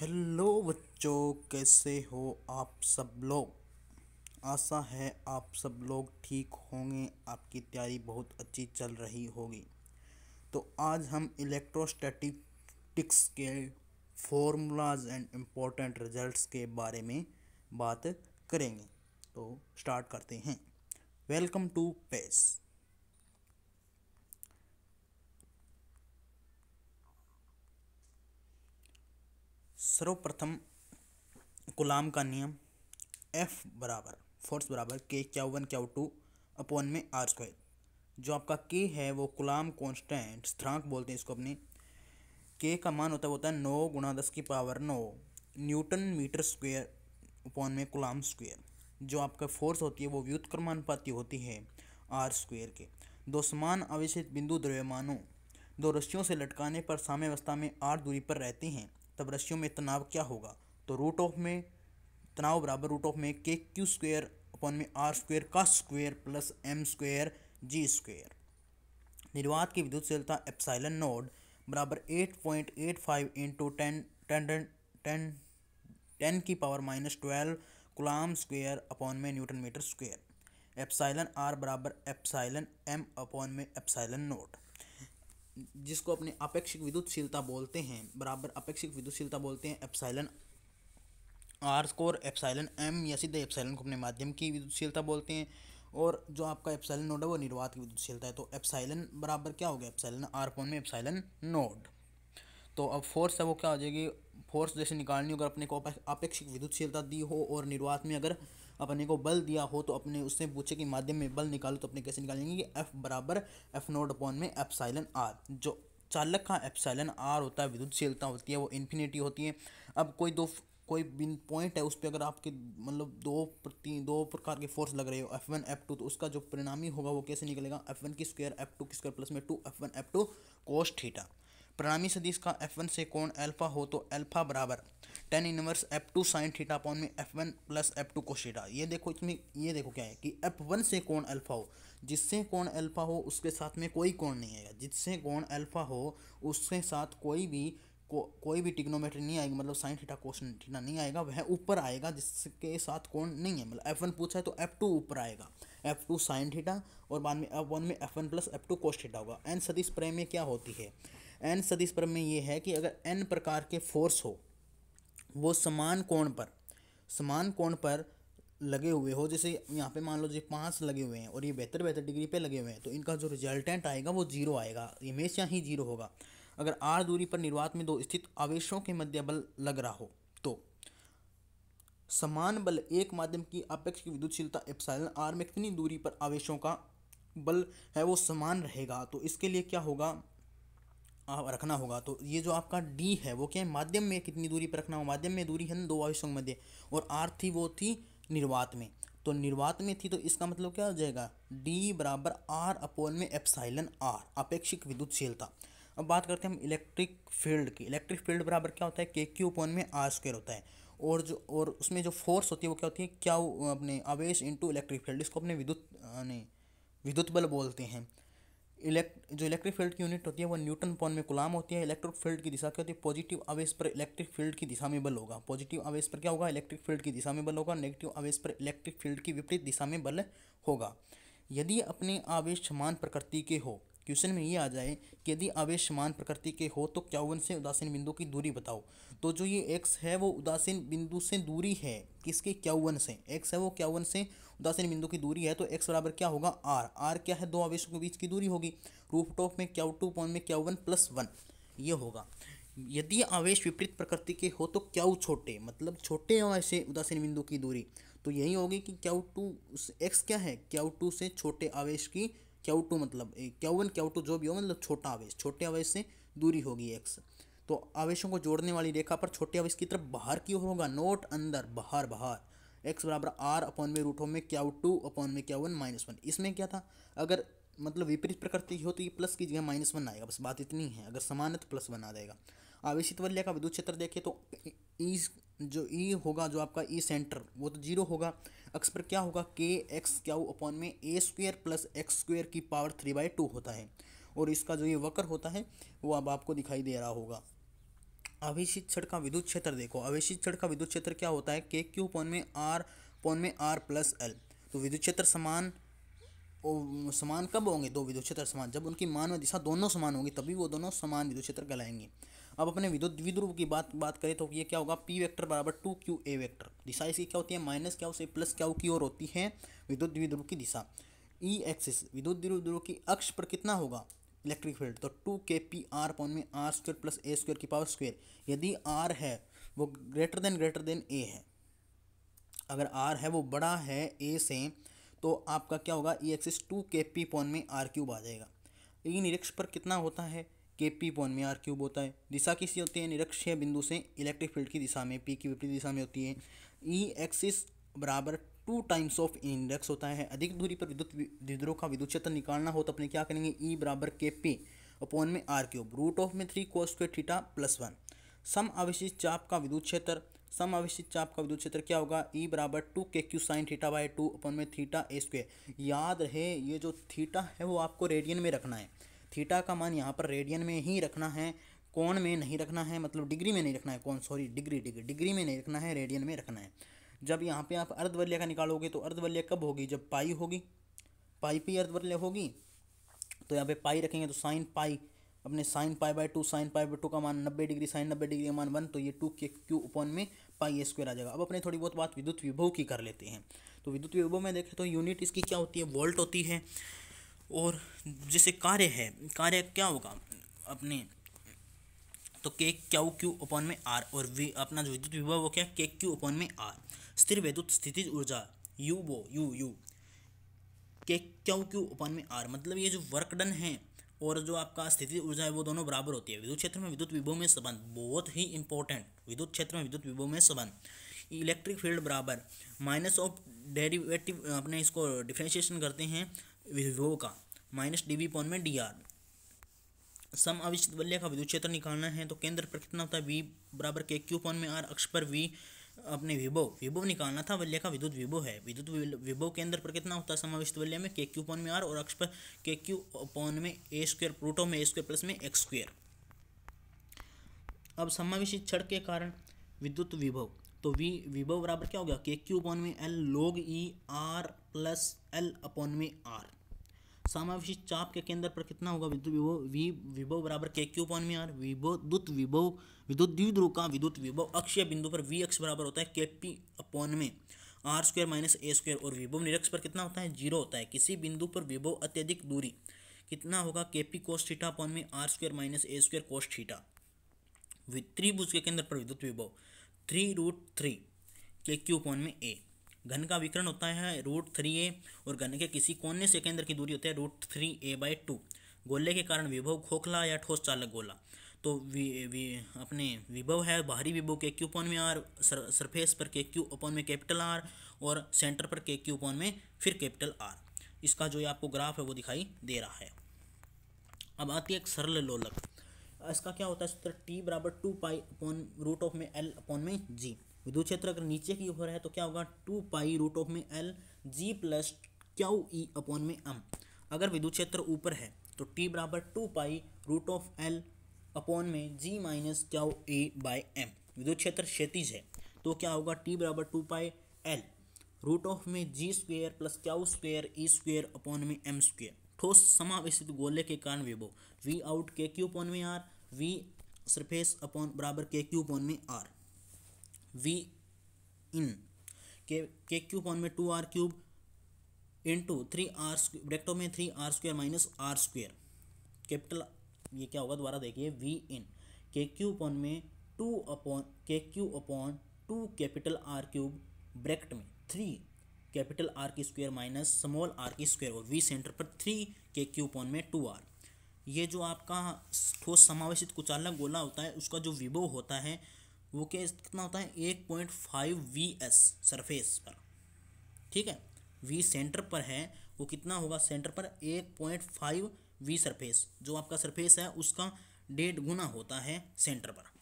hello बच्चों कैसे हो आप सब लोग आशा है आप सब लोग ठीक होंगे आपकी तैयारी बहुत अच्छी चल रही होगी तो आज हम इलेक्ट्रोस्टैटिक्स के फॉर्मूलाज एंड इम्पोर्टेंट रिजल्ट्स के बारे में बात करेंगे तो स्टार्ट करते हैं वेलकम टू पेस सर्वप्रथम गुलाम का नियम एफ बराबर फोर्स बराबर के Q one Q two upon में आर स्क्वायर जो आपका के है वो गुलाम कॉन्स्टेंट स्थिरांक बोलते हैं इसको अपने के का मान होता है होता है नौ गुणा दस की पावर नौ न्यूटन मीटर स्क्वायर अपॉन में गुलाम स्क्वायर जो आपका फोर्स होती है वो व्युत्क्रमानुपाती होती है आर स्क्वेयर के दो समान आवेशित बिंदु द्रव्यमानों दो रस्सियों से लटकाने पर साम्यवस्था में आर दूरी पर रहती हैं तब रशियों में तनाव क्या होगा तो रूट ऑफ में तनाव बराबर रूट ऑफ में के क्यू स्क्वेयर अपॉन में आर स्क्वेयर का square plus M square G square निर्वात की विद्युतशीलता एप्साइलन नोड बराबर eight point eight five into ten ten ten ten की power minus twelve coulomb square upon में newton metre square epsilon R बराबर epsilon M upon में epsilon naught जिसको अपने अपेक्षिक विद्युतशीलता बोलते हैं बराबर अपेक्षिक विद्युतशीलता बोलते हैं एप्साइलन आर स्कोर एप्साइलन एम या सीधे एप्साइलन को अपने माध्यम की विद्युतशीलता बोलते हैं और जो आपका एप्साइलन नोड है वो निर्वात की विद्युतशीलता है तो एप्साइलन बराबर क्या हो गया एप्साइलन आर पॉन में एप्साइलन नोड तो अब फोर्स है वो क्या हो जाएगी फोर्स जैसे निकालनी हो अगर अपने को अपेक्षिक विद्युतशीलता दी हो और निर्वात में अगर अपने को बल दिया हो तो अपने उससे पूछे कि माध्यम में बल निकालो तो अपने कैसे निकालेंगे कि एफ बराबर एफ नोट अपॉन में साइलन आर जो चालक का साइलन आर होता है विद्युतशीलता होती है वो इन्फिनिटी होती है अब कोई दो कोई बिन पॉइंट है उस पर अगर आपके मतलब दो प्रति दो प्रकार के फोर्स लग रहे हो एफ वन एफ टू तो उसका जो परिणामी होगा वो कैसे निकलेगा एफ वन की स्क्वायर एफ टू की स्क्वायर प्लस में two F one F two cos theta प्रणामी सदिश का एफ वन से कोण अल्फा हो तो अल्फा बराबर tan inverse F two sine theta upon में F one plus F two cos theta ये देखो इसमें ये देखो क्या है कि एफ वन से कोण अल्फा हो जिससे कोण अल्फा हो उसके साथ में कोई कोण नहीं आएगा जिससे कोण अल्फा हो उसके साथ कोई भी को, कोई भी टिग्नोमेट्री नहीं आएगी मतलब साइन थीटा कोशन थीटा नहीं आएगा वह ऊपर आएगा जिसके साथ कोण नहीं है मतलब एफ वन पूछा है तो एफ टू ऊपर आएगा एफ टू साइन थीटा और बाद में एफ वन में F one plus F two cos theta होगा एन सदिश प्रेम में क्या होती है एन सदिश पर में ये है कि अगर एन प्रकार के फोर्स हो वो समान कोण पर समान कोण पर लगे हुए हो जैसे यहाँ पे मान लो जी पाँच लगे हुए हैं और ये बेहतर बेहतर डिग्री पे लगे हुए हैं तो इनका जो रिजल्टेंट आएगा वो जीरो आएगा ये हमेशा ही जीरो होगा अगर आर दूरी पर निर्वात में दो स्थित आवेशों के मध्य बल लग रहा हो तो समान बल एक माध्यम की अपेक्ष की विद्युतशीलता एप्साइलन आर में कितनी दूरी पर आवेशों का बल है वो समान रहेगा तो इसके लिए क्या होगा रखना होगा तो ये जो आपका डी है वो क्या है माध्यम में कितनी दूरी पर रखना होगा माध्यम में दूरी है ना दो आयुष्यों मध्य और आर थी वो थी निर्वात में तो निर्वात में थी तो इसका मतलब क्या हो जाएगा डी बराबर आर अपोन में एप्साइलन आर अपेक्षिक विद्युतशीलता अब बात करते हैं हम इलेक्ट्रिक फील्ड की इलेक्ट्रिक फील्ड बराबर क्या होता है के क्यू अपोन में आर स्क्वेयर होता है और जो और उसमें जो फोर्स होती है वो क्या होती है क्या अपने आवेश इंटू इलेक्ट्रिक फील्ड इसको अपने विद्युत यानी विद्युत बल बोलते हैं इलेक्ट जो इलेक्ट्रिक फील्ड की यूनिट होती है वो न्यूटन पॉन में गुलाम होती है इलेक्ट्रिक फील्ड की दिशा क्या होती है पॉजिटिव आवेश पर इलेक्ट्रिक फील्ड की दिशा में बल होगा पॉजिटिव आवेश पर क्या होगा इलेक्ट्रिक फील्ड की दिशा में बल होगा नेगेटिव आवेश पर इलेक्ट्रिक फील्ड की विपरीत दिशा में बल होगा यदि अपने आवेश समान प्रकृति के हो क्वेश्चन में ये आ जाए कि यदि आवेश समान प्रकृति के हो तो क्या उनसे उदासीन बिंदु की दूरी बताओ तो जो ये एक्स है वो उदासीन बिंदु से दूरी है किसके क्यावन से एक्स है वो क्यावन से उदासीन बिंदु की दूरी है तो एक्स बराबर क्या होगा आर आर क्या है दो आवेशों के बीच की दूरी होगी रूफ टॉप में क्या टू पॉइंट में क्या वन प्लस वन ये होगा यदि आवेश विपरीत प्रकृति के हो तो क्या छोटे मतलब छोटे आवेश से उदासीन बिंदु की दूरी तो यही होगी कि क्या टू एक्स क्या है क्या टू से छोटे आवेश की टू मतलब वन क्यू टू जो भी हो मतलब छोटा आवेश छोटे आवेश से दूरी होगी एक्स तो आवेशों को जोड़ने वाली रेखा पर छोटे आवेश की तरफ बाहर की ओर होगा नोट अंदर बाहर बाहर एक्स बराबर आर अपॉन में रूट में क्या टू अपॉन में क्या वन माइनस वन इसमें क्या था अगर मतलब विपरीत प्रकृति हो तो ये प्लस की जगह माइनस वन आएगा बस बात इतनी है अगर समान है तो प्लस वन आ जाएगा आवेशित वल्य का विद्युत क्षेत्र देखिए तो ई e, e जो ई e होगा जो आपका ई सेंटर वो तो जीरो होगा अक्स पर क्या होगा के एक्स क्या अपॉन में A square plus X square की पावर थ्री बाई टू होता है और इसका जो ये वक्र होता है वो अब आपको दिखाई दे रहा होगा अवेशित छठ का विद्युत क्षेत्र देखो अवेशित छठ का विद्युत क्षेत्र क्या होता है के क्यू पौन में आर पौन में आर प्लस एल तो विद्युत क्षेत्र समान समान कब होंगे दो विद्युत क्षेत्र समान जब उनकी मान व दिशा दोनों समान होंगी तभी वो दोनों समान विद्युत क्षेत्र कहलाएंगे अब अपने विद्युत विद्रुव की बात बात करें तो ये क्या होगा पी वेक्टर बराबर टू क्यू ए वैक्टर दिशा इसकी क्या होती है माइनस क्या उसे प्लस क्या की ओर होती है विद्युत विद्रुव की दिशा ई e एक्सिस विद्युत ध्रुव की अक्ष पर कितना होगा इलेक्ट्रिक फील्ड तो two K P R upon में R square plus A square की पावर स्क्वेयर यदि आर है वो greater than greater than A है अगर आर है वो बड़ा है ए से तो आपका क्या होगा E axis two K P upon में आर क्यूब आ जाएगा ई e निरीक्ष पर कितना होता है के पी वन में आर क्यूब होता है दिशा किसी होती है निरक्षय बिंदु से इलेक्ट्रिक फील्ड की दिशा में पी की विपरीत दिशा में होती है ई e एक्सिस बराबर टू टाइम्स ऑफ इंडेक्स होता है अधिक दूरी पर विद्युत द्विध्रुव का विद्युत क्षेत्र निकालना हो तो अपने क्या करेंगे ई e बराबर के पी अपोन में आर क्यूब रूट ऑफ में थ्री कोस के थीटा प्लस वन सम आवेशित चाप का विद्युत क्षेत्र सम आवेशित चाप का विद्युत क्षेत्र क्या होगा ई e बराबर two K Q sine theta by two upon में थीटा ए स्क्वेयर याद रहे ये जो थीटा है वो आपको रेडियन में रखना है थीटा का मान यहाँ पर रेडियन में ही रखना है कोण में नहीं रखना है मतलब डिग्री में नहीं रखना है कौन सॉरी डिग्री डिग्री डिग्री में नहीं रखना है रेडियन में रखना है जब यहाँ पे आप अर्धवल्य का निकालोगे तो अर्धवल्य कब होगी जब पाई होगी पाई पी अर्धवल्य होगी तो यहाँ पे पाई रखेंगे तो साइन पाई अपने sine pi by two sine pi by two का मान नब्बे डिग्री साइन नब्बे डिग्री का मान वन तो ये टू के क्यू ओपन में पाई स्क्वायर आ जाएगा अब अपने थोड़ी बहुत बात विद्युत विभव की कर लेते हैं तो विद्युत विभव में देखें तो यूनिट इसकी क्या होती है वोल्ट होती है और जैसे कार्य है कार्य क्या होगा अपने तो के क्यू क्यू ओपन में आर और वी अपना जो विद्युत विभव वो क्या के क्यू ओपन में आर स्थिर विद्युत स्थिति ऊर्जा यू वो U U K Q Q upon में आर मतलब ये जो वर्क डन है और जो आपका स्थिति ऊर्जा है वो दोनों बराबर होती है विद्युत क्षेत्र में विद्युत विभव में संबंध बहुत ही इंपॉर्टेंट विद्युत क्षेत्र में विद्युत विभव में संबंध इलेक्ट्रिक फील्ड बराबर माइनस ऑफ डेरिवेटिव अपने इसको डिफ्रेंशिएशन करते हैं विभव का माइनस डी बी पॉन में डी आर सम अविश्चित वल्य का विद्युत क्षेत्र निकालना है तो केंद्र पर कितना होता है वी बराबर के क्यू पॉन में आर अक्ष पर वी अपने विभव विभव निकालना था वल्य का विद्युत विभव है विद्युत विभव केंद्र पर कितना होता है समाविष्ट वल्य में के क्यू पॉन में आर और अक्ष पर के क्यू पॉन में ए स्क्वेयर प्रोटो में ए स्क्वेयर प्लस में एक्स स्क्वेयर अब समावेशित क्षण के कारण विद्युत विभव तो वी विभव बराबर क्या हो गया के क्यू अपॉन में एल लोग E R plus L upon में आर सामाविशिष्ट चाप के केंद्र पर कितना होगा विद्युत विभव वी विभव बराबर के क्यू अपॉन में आर विभो दुत विभव विद्युत द्विध्रुव का विद्युत विभव अक्षीय बिंदु पर वी अक्ष बराबर होता है के पी अपॉन में R square minus A square और विभव निरक्ष पर कितना होता है जीरो होता है किसी बिंदु पर विभव अत्यधिक दूरी कितना होगा K P cos theta upon में R square minus A square cos theta त्रिभुज के केंद्र पर विद्युत विभव three root three K Q कोण में ए घन का विकरण होता है रूट थ्री ए और घन के किसी कोने से केंद्र की दूरी होती है root three A by two गोले के कारण विभव खोखला या ठोस चालक गोला तो वी, वी, अपने विभव है बाहरी विभव के क्यू पॉन में आर सर, सरफेस पर के क्यू ओपन में कैपिटल आर और सेंटर पर के क्यू पॉन में फिर कैपिटल आर इसका जो आपको ग्राफ है वो दिखाई दे रहा है अब आती है एक सरल लोलक इसका क्या होता है सूत्र टी बराबर two pi upon root of में एल अपॉन में जी विद्युत क्षेत्र अगर नीचे की ओर है तो क्या होगा टू पाई रूट ऑफ में L G plus Q E upon में एम अगर विद्युत क्षेत्र ऊपर है तो टी बराबर two pi root of L upon में G minus Q A by M विद्युत क्षेत्र क्षेत्रीज है तो क्या होगा टी बराबर two pi L root of में G square plus Q square E square upon में एम स्क्वेयर ठोस समावेशित गोले के कारण विभव we out K Q upon में आर वी सरफेस अपॉन बराबर के क्यू पॉन में आर वी इन के के क्यू पॉन में two R cube into three R bracket में three R square minus R square capital ये क्या होगा दोबारा देखिए V in K Q upon में two upon K Q upon two capital R cube bracket में three capital R की square minus small R की स्क्वायर और वी सेंटर पर थ्री के क्यू पॉन में टू आर ये जो आपका ठोस समावेशित कुचालक गोला होता है उसका जो विभो होता है वो क्या कितना होता है एक point five V S surface पर ठीक है वी सेंटर पर है वो कितना होगा सेंटर पर एक पॉइंट फाइव वी सरफेस जो आपका सरफेस है उसका डेढ़ गुना होता है सेंटर पर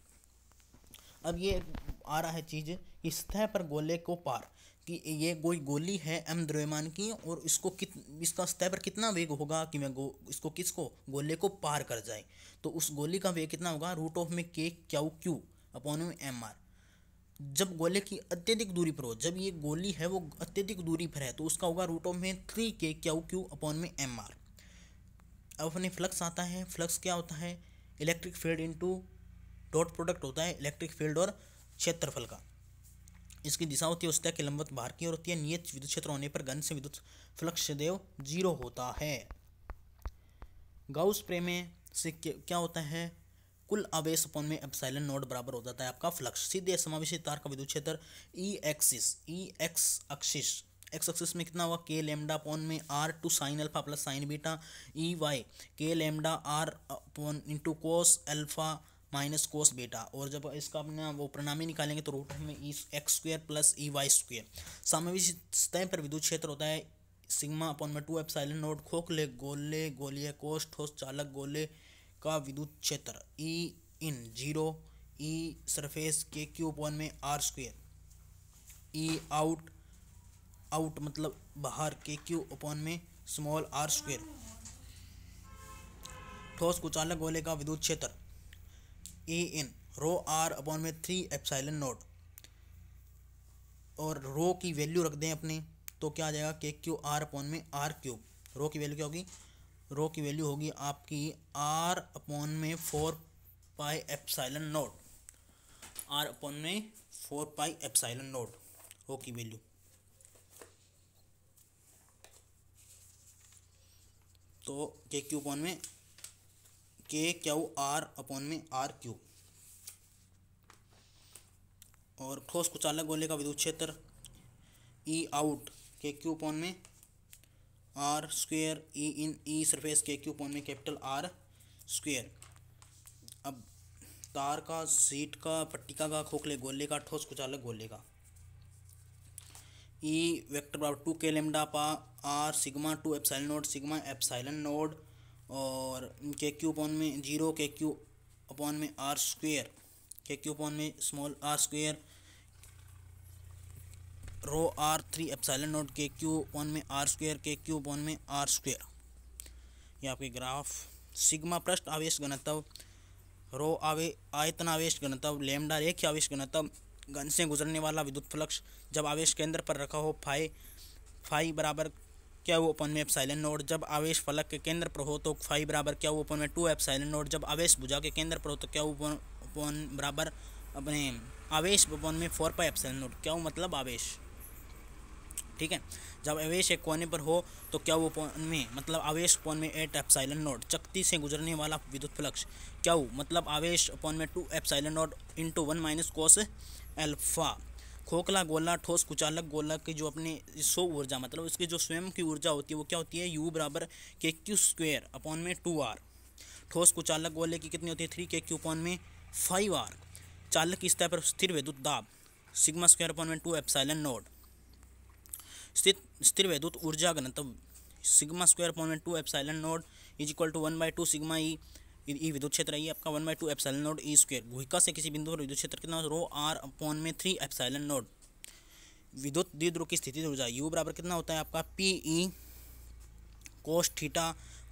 अब ये आ रहा है चीज़ कि सतह पर गोले को पार कि ये कोई गोली है एम द्रव्यमान की और इसको कित इसका सतह पर कितना वेग होगा कि मैं गो इसको किसको गोले को पार कर जाए तो उस गोली का वेग कितना होगा रूट ऑफ में के क्यू क्यू अपॉन में एम आर जब गोले की अत्यधिक दूरी पर हो जब ये गोली है वो अत्यधिक दूरी पर है तो उसका होगा रूट ऑफ में three K Q Q upon में एम आर अब अपने फ्लक्स आता है फ्लक्स क्या होता है electric field into dot product होता है इलेक्ट्रिक फील्ड और क्षेत्रफल का इसकी दिशा होती है उस तक लंबत बाहर की ओर होती है नियत विद्युत क्षेत्र होने पर घन से विद्युत फ्लक्ष देव जीरो होता है गाउस प्रेमे से क्या होता है कुल आवेश अपन में एप्साइलन नोड बराबर हो जाता है आपका फ्लक्स सीधे समावेश तार का विद्युत क्षेत्र E e axis E e X axis X axis में कितना हुआ के लेमडा पोन में R two sine alpha plus sine beta E Y K lambda R upon into cos alpha minus cos beta और जब इसका अपना वो प्रणामी निकालेंगे तो रूट में E X square plus E Y square सामविश सतह पर विद्युत क्षेत्र होता है सिग्मा अपॉन में टू एफ साइलेंट नोट खोखले गोले गोलिय कोष ठोस चालक गोले का विद्युत क्षेत्र E in zero E surface K Q upon में R square E out out मतलब बाहर के क्यू अपॉन में स्मॉल आर स्क्वेयर ठोस कुचालक गोले का विद्युत क्षेत्र E in rho R upon में थ्री एप्साइलन नोट और रो की वैल्यू रख दें अपने तो क्या आ जाएगा के क्यू आर अपॉन में आर क्यूब रो की वैल्यू क्या होगी रो की वैल्यू होगी आपकी आर अपॉन में four pi epsilon nought R upon में four pi epsilon nought rho की वैल्यू तो के क्यू अपॉन में के क्यू आर अपॉन में आर क्यू और ठोस कुचालक गोले का विद्युत क्षेत्र E out K Q upon में R square E in E surface K Q upon में कैपिटल आर स्क्वेयर अब तार का सीट का पट्टिका का खोखले गोले का ठोस कुचालक गोले का ई e वेक्टर बराबर two K lambda upon R sigma two epsilon nought sigma epsilon nought और के क्यू अपॉन में जीरो के क्यू अपॉन में R square K Q upon में small R square rho R three epsilon nought K Q upon में R square K Q upon में R square ये आपके graph sigma पृष्ठ आवेश घनत्व रो आवे आयतन आवेश घनत्व लेमडा रेख आवेश घनत्व घन से गुजरने वाला विद्युत फ्लक्ष जब आवेश केंद्र पर रखा हो फाई फाई बराबर क्या वो ओपन में एप्साइलन नोड जब आवेश फलक के केंद्र पर हो तो फाइव बराबर क्या वो ओपन में टू एप्साइलन नोड जब आवेश भुजा के केंद्र पर हो तो क्या वो ओपन बराबर अपने आवेश ओपन में फोर पाई एप्साइलन नोड क्या वो मतलब आवेश ठीक है जब आवेश एक कोने पर हो तो क्या वो ओपन में मतलब आवेश ओपन में एट एप्साइलन नोट चक्ति से गुजरने वाला विद्युत फलक्ष क्या वो मतलब आवेश ओपन में two epsilon nought into one minus cos alpha खोखला गोला ठोस कुचालक गोला की जो अपनी सो ऊर्जा मतलब उसकी जो स्वयं की ऊर्जा होती है वो क्या होती है यू बराबर के क्यू स्क्वेयर अपॉन में टू आर ठोस कुचालक गोले की कितनी होती है थ्री के क्यू अपॉन में फाइव आर चालक की स्तर पर स्थिर वैद्युत दाब सिग्मा स्क्वेयर अपॉन में टू एप्साइलन नोड स्थित स्थिर वैद्युत ऊर्जा घनत्व सिग्मा स्क्वेयर अपॉन में two epsilon nought is equal to one by two sigma E ये विद्युत क्षेत्र है आपका one by two epsilon nought E square गुहिका से किसी बिंदु पर विद्युत क्षेत्र कितना रो आर अपॉन में थ्री एप्साइलन नोड विद्युत द्विध्रुव की स्थिति ऊर्जा यू बराबर कितना होता है आपका P E cos theta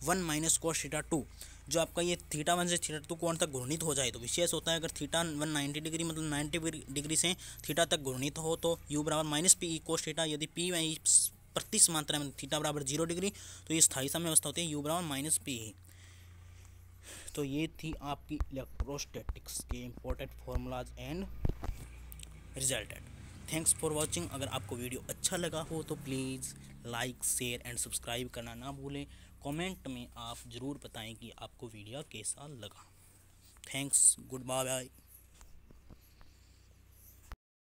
one minus cos theta two जो आपका ये थीटा वन से थीटा टू कोण तक घूर्णित हो जाए तो विशेष होता है अगर थीटा वन नाइन्टी डिग्री मतलब नाइन्टी डिग्री से थीटा तक घूर्णित हो तो यू बराबर e minus P E cos theta यदि पी वाई प्रतिश मात्रा में थीटा बराबर जीरो डिग्री तो ये स्थायी समय व्यवस्था होती है यू बराबर माइनस पी ई तो ये थी आपकी इलेक्ट्रोस्टैटिक्स के important formulas and resulted thanks for watching अगर आपको वीडियो अच्छा लगा हो तो please like share and subscribe करना ना भूलें कमेंट में आप ज़रूर बताएं कि आपको वीडियो कैसा लगा थैंक्स गुड बाय बाय